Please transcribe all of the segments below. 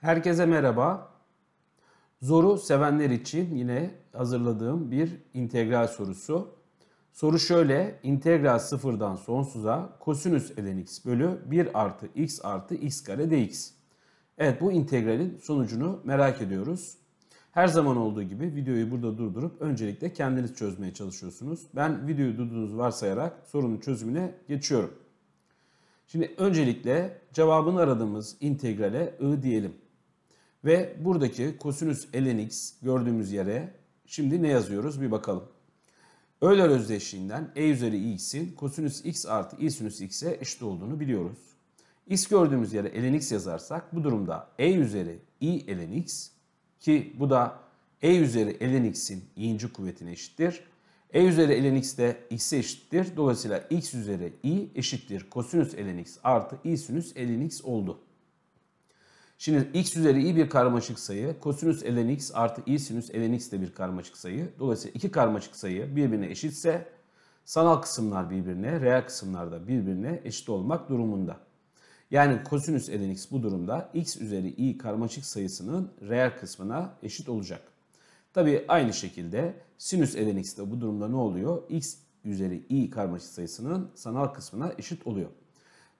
Herkese merhaba. Zoru sevenler için yine hazırladığım bir integral sorusu. Soru şöyle. İntegral sıfırdan sonsuza kosinüs eden x bölü 1 artı x artı x kare dx. Evet bu integralin sonucunu merak ediyoruz. Her zaman olduğu gibi videoyu burada durdurup öncelikle kendiniz çözmeye çalışıyorsunuz. Ben videoyu durduğunuzu varsayarak sorunun çözümüne geçiyorum. Şimdi öncelikle cevabını aradığımız integrale I diyelim. Ve buradaki kosinüs ln x gördüğümüz yere şimdi ne yazıyoruz bir bakalım. Euler özdeşliğinden e üzeri x'in kosinüs x artı i sinüs x'e eşit olduğunu biliyoruz. x gördüğümüz yere ln x yazarsak bu durumda e üzeri i ln x ki bu da e üzeri ln x'in i'inci kuvvetine eşittir. E üzeri ln x de x'e eşittir. Dolayısıyla x üzeri i eşittir kosinüs ln x artı i sinüs ln x oldu. Şimdi x üzeri i bir karmaşık sayı. Kosinüs ln x artı i sinüs ln x de bir karmaşık sayı. Dolayısıyla iki karmaşık sayı birbirine eşitse sanal kısımlar birbirine, reel kısımlar da birbirine eşit olmak durumunda. Yani kosinüs ln x bu durumda x üzeri i karmaşık sayısının reel kısmına eşit olacak. Tabi aynı şekilde sinüs ln x de bu durumda ne oluyor? x üzeri i karmaşık sayısının sanal kısmına eşit oluyor.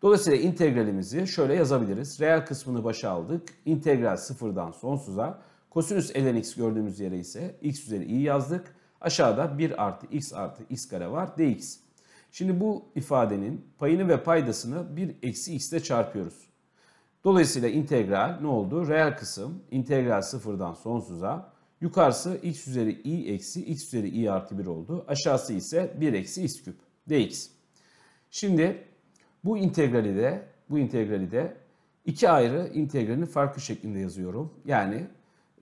Dolayısıyla integralimizi şöyle yazabiliriz. Reel kısmını başa aldık. İntegral sıfırdan sonsuza. Kosinüs ln x gördüğümüz yere ise x üzeri i yazdık. Aşağıda 1 artı x artı x kare var dx. Şimdi bu ifadenin payını ve paydasını 1 eksi x ile çarpıyoruz. Dolayısıyla integral ne oldu? Reel kısım integral sıfırdan sonsuza. Yukarısı x üzeri i eksi x üzeri i artı 1 oldu. Aşağısı ise 1 eksi x küp dx. Şimdi bu integrali de bu integrali de iki ayrı integralini farklı şeklinde yazıyorum. Yani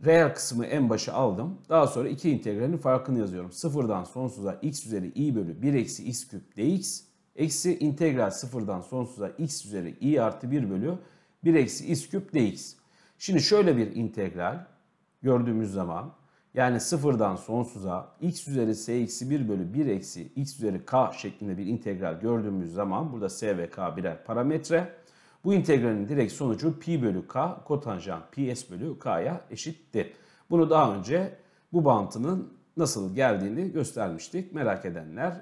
reel kısmı en başa aldım. Daha sonra iki integralinin farkını yazıyorum. Sıfırdan sonsuza x üzeri i bölü 1 eksi x küp dx eksi integral sıfırdan sonsuza x üzeri i artı 1 bölü 1 eksi x küp dx. Şimdi şöyle bir integral gördüğümüz zaman yani sıfırdan sonsuza x üzeri s eksi 1 bölü 1 eksi x üzeri k şeklinde bir integral gördüğümüz zaman burada s ve k birer parametre. Bu integralin direkt sonucu pi bölü k kotanjan pi s bölü k'ya eşitti. Bunu daha önce bu bağıntının nasıl geldiğini göstermiştik. Merak edenler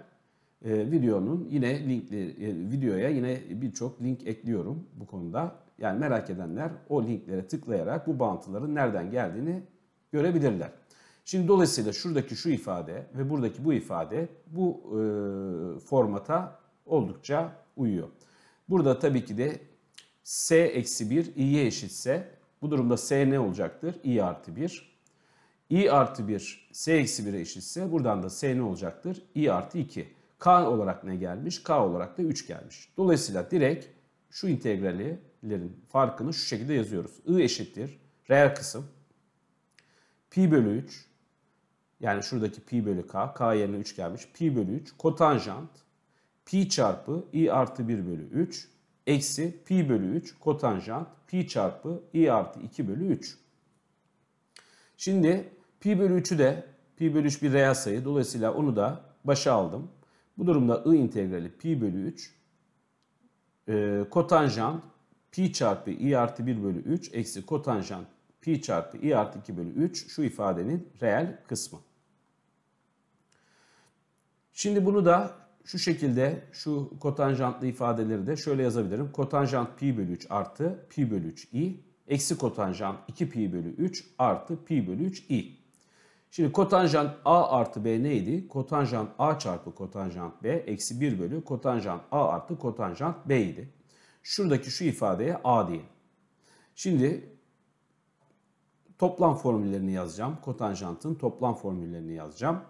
e, videonun yine linkli e, videoya yine birçok link ekliyorum bu konuda. Yani merak edenler o linklere tıklayarak bu bağıntıların nereden geldiğini görebilirler. Şimdi dolayısıyla şuradaki şu ifade ve buradaki bu ifade bu e, formata oldukça uyuyor. Burada tabii ki de s eksi 1 i'ye eşitse bu durumda s ne olacaktır? i artı 1. i artı 1 s eksi 1'e eşitse buradan da s ne olacaktır? i artı 2. k olarak ne gelmiş? k olarak da 3 gelmiş. Dolayısıyla direkt şu integrallerin farkını şu şekilde yazıyoruz. i eşittir reel kısım pi bölü 3 yani şuradaki pi bölü k, k yerine 3 gelmiş. Pi bölü 3 kotanjant pi çarpı i artı 1 bölü 3 eksi pi bölü 3 kotanjant pi çarpı i artı 2 bölü 3. Şimdi pi bölü 3'ü de pi bölü 3 bir reel sayı. Dolayısıyla onu da başa aldım. Bu durumda i integrali pi bölü 3 e, kotanjant pi çarpı i artı 1 bölü 3 eksi kotanjant pi çarpı i artı 2 bölü 3 şu ifadenin reel kısmı. Şimdi bunu da şu şekilde şu kotanjantlı ifadeleri de şöyle yazabilirim. Kotanjant pi bölü 3 artı pi bölü 3 i eksi kotanjant 2 pi bölü 3 artı pi bölü 3 i. Şimdi kotanjant a artı b neydi? Kotanjant a çarpı kotanjant b eksi 1 bölü kotanjant a artı kotanjant b idi. Şuradaki şu ifadeye a diyelim. Şimdi toplam formüllerini yazacağım. Kotanjantın toplam formüllerini yazacağım.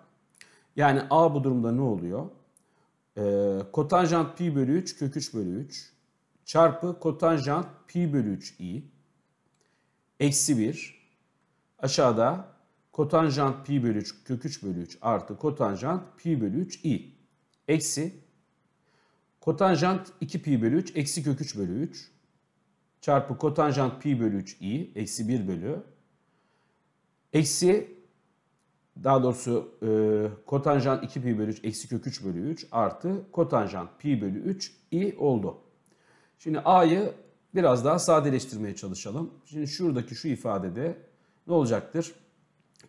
Yani A bu durumda ne oluyor? E, kotanjant pi bölü 3 kök 3 bölü 3 çarpı kotanjant pi bölü 3 i eksi 1 aşağıda kotanjant pi bölü 3 kök 3 bölü 3 artı kotanjant pi bölü 3 i eksi kotanjant 2 pi bölü 3 eksi kök 3 bölü 3 çarpı kotanjant pi bölü 3 i eksi 1 bölü eksi daha doğrusu e, kotanjant 2 pi bölü 3 eksi kök 3 bölü 3 artı kotanjant pi bölü 3 i oldu. Şimdi a'yı biraz daha sadeleştirmeye çalışalım. Şimdi şuradaki şu ifadede ne olacaktır?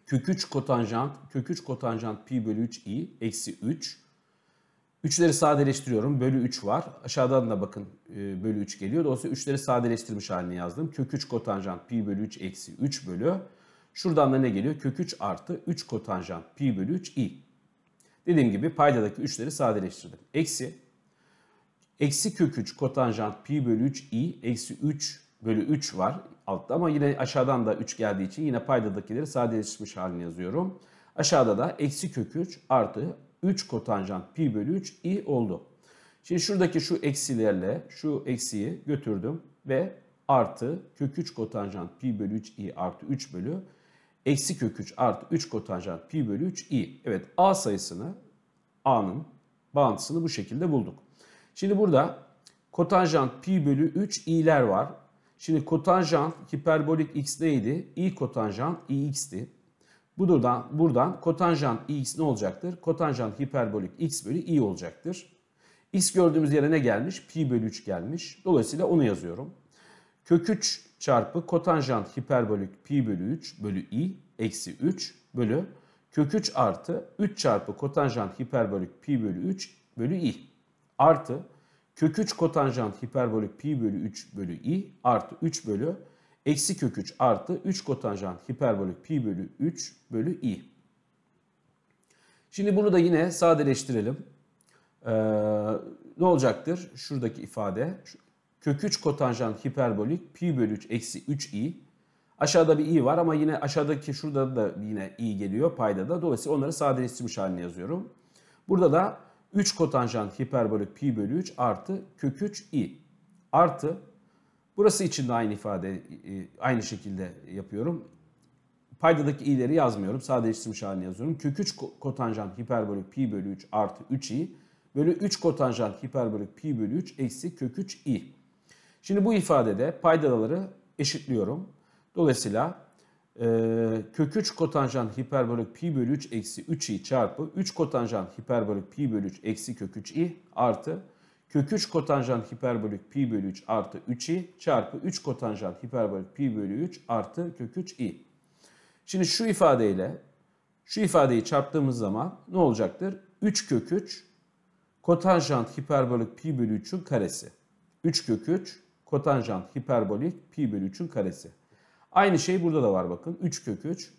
Kök 3 kotanjant, kök 3 kotanjant pi bölü 3 i eksi 3. Üçleri sadeleştiriyorum. Bölü 3 var. Aşağıdan da bakın e, bölü 3 geliyor. Dolayısıyla üçleri sadeleştirmiş halini yazdım. Kök 3 kotanjant pi bölü 3 eksi 3 bölü Şuradan da ne geliyor? Kök 3 artı 3 kotanjant pi bölü 3 i. Dediğim gibi paydadaki 3'leri sadeleştirdim. Eksi eksi kök 3 kotanjant pi bölü 3 i eksi 3 bölü 3 var altta ama yine aşağıdan da 3 geldiği için yine paydadakileri sadeleştirmiş halini yazıyorum. Aşağıda da eksi kök 3 artı 3 kotanjant pi bölü 3 i oldu. Şimdi şuradaki şu eksilerle şu eksiyi götürdüm ve artı kök 3 kotanjant pi bölü 3 i artı 3 bölü eksi kök 3 artı 3 kotanjant pi bölü 3 i. Evet a sayısını a'nın bağıntısını bu şekilde bulduk. Şimdi burada kotanjant pi bölü 3 i'ler var. Şimdi kotanjant hiperbolik x neydi? i kotanjant i x'ti. Buradan, buradan kotanjant i x ne olacaktır? Kotanjant hiperbolik x bölü i olacaktır. x gördüğümüz yere ne gelmiş? Pi bölü 3 gelmiş. Dolayısıyla onu yazıyorum. Kök 3 çarpı kotanjant hiperbolik pi bölü 3 bölü i eksi 3 bölü kök 3 artı 3 çarpı kotanjant hiperbolik pi bölü 3 bölü i artı kök 3 kotanjant hiperbolik pi bölü 3 bölü i artı 3 bölü eksi kök 3 artı 3 kotanjant hiperbolik pi bölü 3 bölü i. Şimdi bunu da yine sadeleştirelim. Ee, ne olacaktır? Şuradaki ifade, şu kök 3 kotanjant hiperbolik pi bölü 3 eksi 3 i. Aşağıda bir i var ama yine aşağıdaki şurada da yine i geliyor payda da. Dolayısıyla onları sade sadeleştirmiş haline yazıyorum. Burada da 3 kotanjant hiperbolik pi bölü 3 artı kök 3 i artı burası için de aynı ifade e, aynı şekilde yapıyorum. Paydadaki i'leri yazmıyorum. sade Sadeleştirmiş haline yazıyorum. Kök 3 kotanjant hiperbolik pi bölü 3 artı 3i bölü 3 kotanjant hiperbolik pi bölü 3 eksi kök 3i. Şimdi bu ifadede paydaları eşitliyorum. Dolayısıyla e, kök 3 kotanjant hiperbolik pi bölü 3 eksi 3i çarpı 3 kotanjant hiperbolik pi bölü 3 eksi kök 3i artı kök 3 kotanjant hiperbolik pi bölü 3 artı 3i çarpı 3 kotanjant hiperbolik pi bölü 3 artı kök 3i. Şimdi şu ifadeyle şu ifadeyi çarptığımız zaman ne olacaktır? 3 kök 3 kotanjant hiperbolik pi bölü 3'ün karesi. 3 kök 3 kotanjant hiperbolik pi bölü 3'ün karesi. Aynı şey burada da var bakın. 3 kök 3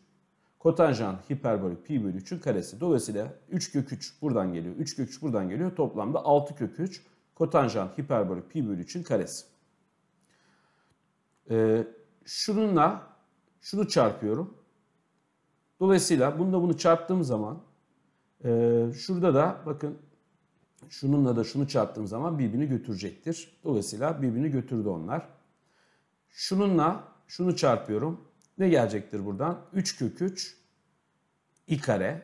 kotanjant hiperbolik pi bölü 3'ün karesi. Dolayısıyla 3 kök 3 buradan geliyor. 3 kök 3 buradan geliyor. Toplamda 6 kök 3 kotanjant hiperbolik pi bölü 3'ün karesi. Ee, şununla şunu çarpıyorum. Dolayısıyla bunu da bunu çarptığım zaman e, şurada da bakın şununla da şunu çarptığım zaman birbirini götürecektir. Dolayısıyla birbirini götürdü onlar. Şununla şunu çarpıyorum. Ne gelecektir buradan? 3 kök 3 i kare.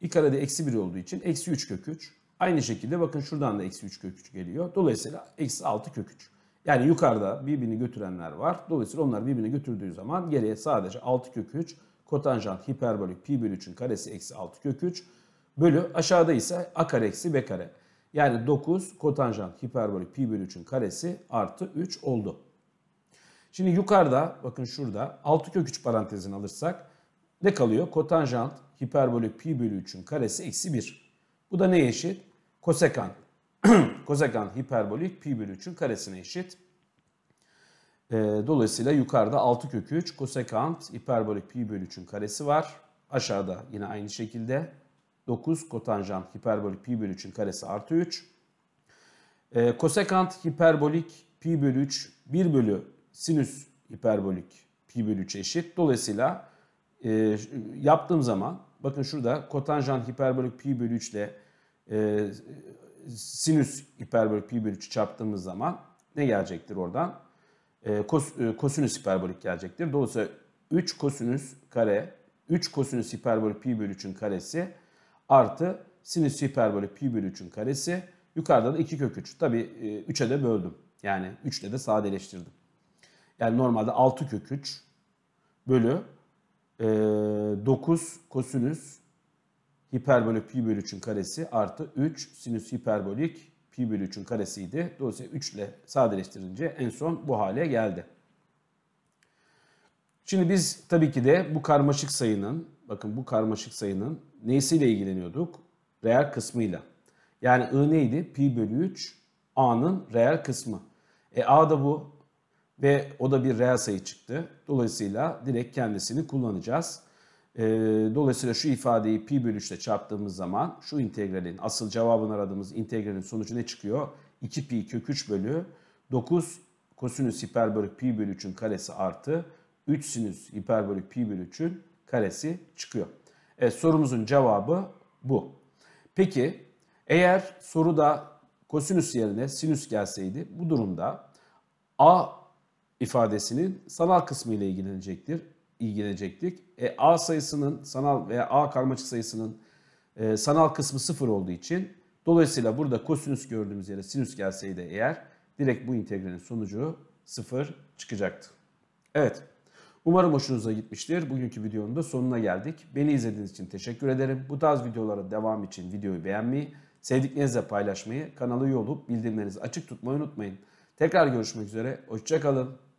i kare de eksi 1 olduğu için eksi 3 kök 3. Aynı şekilde bakın şuradan da eksi 3 kök 3 geliyor. Dolayısıyla eksi 6 kök 3. Yani yukarıda birbirini götürenler var. Dolayısıyla onlar birbirini götürdüğü zaman geriye sadece 6 kök 3 kotanjant hiperbolik pi bölü 3'ün karesi eksi 6 kök 3 bölü aşağıda ise a kare eksi b kare. Yani 9 kotanjant hiperbolik pi bölü 3'ün karesi artı 3 oldu. Şimdi yukarıda bakın şurada 6 kök 3 parantezini alırsak ne kalıyor? Kotanjant hiperbolik pi bölü 3'ün karesi eksi 1. Bu da ne eşit? Kosekant. kosekant hiperbolik pi bölü 3'ün karesine eşit. Ee, dolayısıyla yukarıda 6 kök 3 kosekant hiperbolik pi bölü 3'ün karesi var. Aşağıda yine aynı şekilde 9 kotanjant hiperbolik pi bölü 3'ün karesi artı 3. E, ee, kosekant hiperbolik pi bölü 3 1 bölü sinüs hiperbolik pi bölü 3 eşit. Dolayısıyla e, yaptığım zaman bakın şurada kotanjant hiperbolik pi bölü 3 ile e, sinüs hiperbolik pi bölü 3'ü çarptığımız zaman ne gelecektir oradan? E, kos, e, kosinüs hiperbolik gelecektir. Dolayısıyla 3 kosinüs kare 3 kosinüs hiperbolik pi bölü 3'ün karesi artı sinüs hiperbole pi bölü 3'ün karesi. Yukarıda da 2 kök 3. Tabi 3'e de böldüm. Yani 3 ile de sadeleştirdim. Yani normalde 6 kök 3 bölü 9 e, kosinüs hiperbolik pi bölü 3'ün karesi artı 3 sinüs hiperbolik pi bölü 3'ün karesiydi. Dolayısıyla 3 ile sadeleştirince en son bu hale geldi. Şimdi biz tabii ki de bu karmaşık sayının Bakın bu karmaşık sayının neyisiyle ilgileniyorduk? Reel kısmıyla. Yani I neydi? Pi bölü 3 A'nın reel kısmı. E A da bu ve o da bir reel sayı çıktı. Dolayısıyla direkt kendisini kullanacağız. E, dolayısıyla şu ifadeyi pi bölü 3 ile çarptığımız zaman şu integralin asıl cevabını aradığımız integralin sonucu ne çıkıyor? 2 pi kök 3 bölü 9 kosinüs hiperbolik pi bölü 3'ün karesi artı 3 sinüs hiperbolik pi bölü 3'ün karesi çıkıyor. Evet, sorumuzun cevabı bu. Peki eğer soruda kosinüs yerine sinüs gelseydi bu durumda a ifadesinin sanal kısmı ile ilgilenecektir. ilgilenecektik. E, a sayısının sanal veya a karmaşık sayısının e, sanal kısmı sıfır olduğu için dolayısıyla burada kosinüs gördüğümüz yere sinüs gelseydi eğer direkt bu integralin sonucu sıfır çıkacaktı. Evet. Umarım hoşunuza gitmiştir. Bugünkü videonun da sonuna geldik. Beni izlediğiniz için teşekkür ederim. Bu tarz videolara devam için videoyu beğenmeyi, sevdiklerinizle paylaşmayı, kanala üye olup bildirimlerinizi açık tutmayı unutmayın. Tekrar görüşmek üzere. Hoşçakalın.